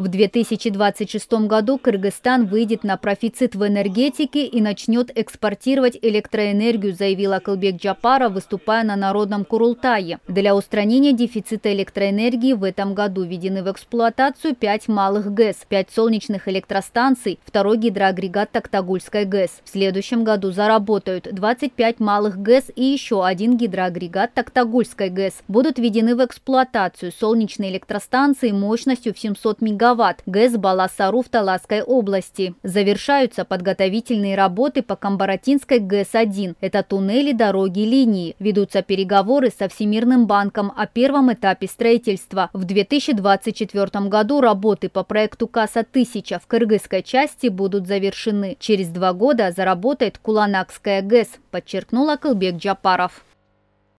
В 2026 году Кыргызстан выйдет на профицит в энергетике и начнет экспортировать электроэнергию, заявила Кылбек Джапара, выступая на Народном Курултае. Для устранения дефицита электроэнергии в этом году введены в эксплуатацию 5 малых ГЭС, 5 солнечных электростанций, второй гидроагрегат Токтагульской ГЭС. В следующем году заработают 25 малых ГЭС и еще один гидроагрегат Токтагульской ГЭС. Будут введены в эксплуатацию солнечные электростанции мощностью в 700 мегаватт мегаватт ГЭС Баласару в Таласской области. Завершаются подготовительные работы по Камбаратинской ГЭС-1. Это туннели, дороги, линии. Ведутся переговоры со Всемирным банком о первом этапе строительства. В 2024 году работы по проекту каса 1000 в кыргызской части будут завершены. Через два года заработает Куланакская ГЭС, подчеркнула Кылбек Джапаров.